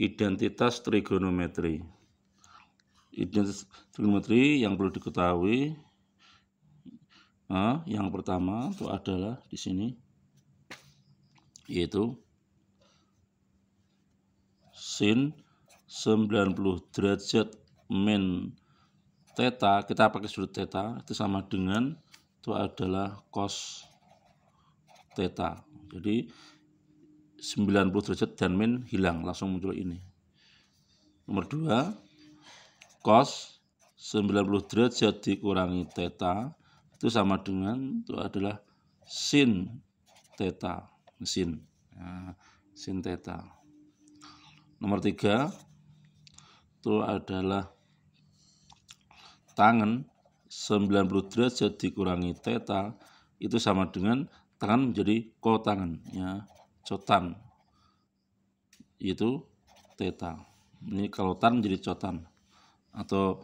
identitas trigonometri. Identitas trigonometri yang perlu diketahui nah, yang pertama itu adalah di sini yaitu sin 90 derajat min theta, kita pakai sudut teta itu sama dengan itu adalah cos teta, Jadi 90 derajat dan min hilang langsung muncul ini nomor 2 cos 90 derajat dikurangi theta itu sama dengan itu adalah sin theta sin nah, sin theta nomor 3 itu adalah tangan 90 derajat dikurangi theta itu sama dengan tangan menjadi kotangan ya cotan itu teta ini kalau tan jadi cotan atau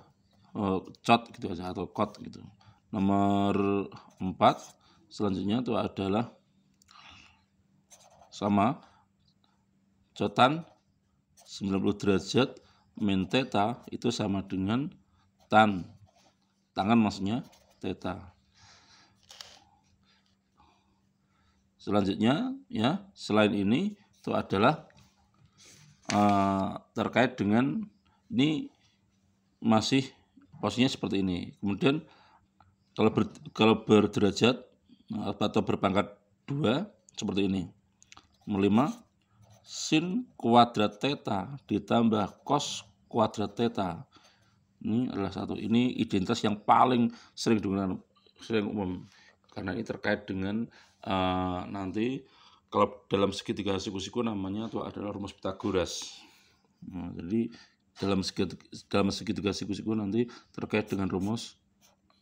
uh, cot gitu aja atau kot gitu nomor 4 selanjutnya itu adalah sama cotan 90 derajat min teta itu sama dengan tan tangan maksudnya teta Selanjutnya ya, selain ini itu adalah uh, terkait dengan ini masih posisinya seperti ini. Kemudian kalau ber, kalau berderajat atau berpangkat dua seperti ini. lima sin kuadrat theta ditambah cos kuadrat theta. Ini adalah satu. Ini identitas yang paling sering digunakan sering umum karena ini terkait dengan Eh, nanti kalau dalam segitiga siku-siku namanya itu adalah rumus Pitagoras. Nah, jadi dalam segitiga, dalam segitiga siku-siku nanti terkait dengan rumus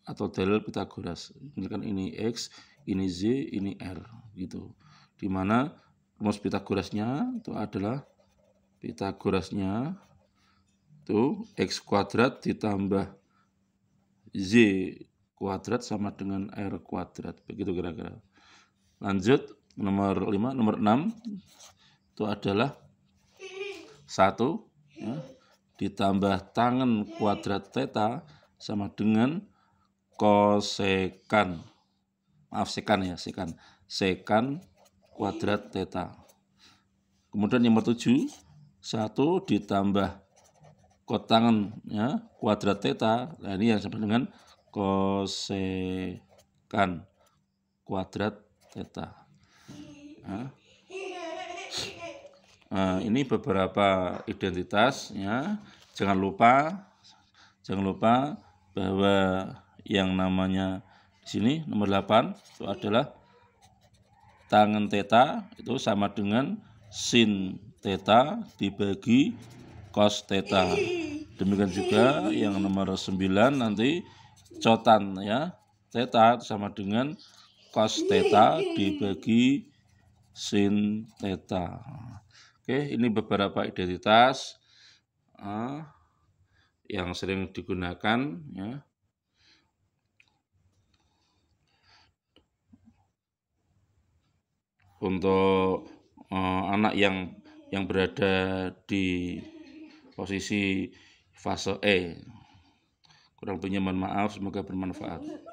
atau dalil Pitagoras. Misalkan ini X, ini Z, ini R gitu. Dimana rumus Pitagorasnya itu adalah Pitagorasnya itu X kuadrat ditambah Z kuadrat sama dengan R kuadrat. Begitu kira-kira. Lanjut nomor 5, nomor 6 itu adalah 1 ya, ditambah tangan kuadrat theta sama dengan kosekan. Maaf sekan ya, sekan. Sekan kuadrat theta. Kemudian nomor 7 1 ditambah kotangan ya, kuadrat theta. Nah, ini yang sama dengan kosekan kuadrat Teta. nah. nah, ini beberapa identitasnya jangan lupa jangan lupa bahwa yang namanya di sini nomor 8 itu adalah tangan teta itu sama dengan sin teta dibagi cos teta demikian juga yang nomor 9 nanti cotan ya teta sama dengan cos theta dibagi sin theta. Oke, ini beberapa identitas uh, yang sering digunakan ya. Untuk uh, anak yang yang berada di posisi fase E. Kurang lebihnya mohon maaf, semoga bermanfaat.